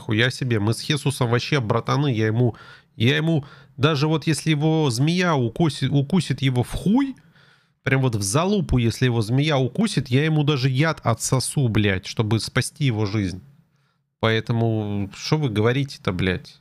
Хуя себе, мы с Хесусом вообще братаны, я ему... Я ему... Даже вот если его змея укусит, укусит его в хуй, прям вот в залупу, если его змея укусит, я ему даже яд отсосу, блядь, чтобы спасти его жизнь. Поэтому, что вы говорите-то, блядь?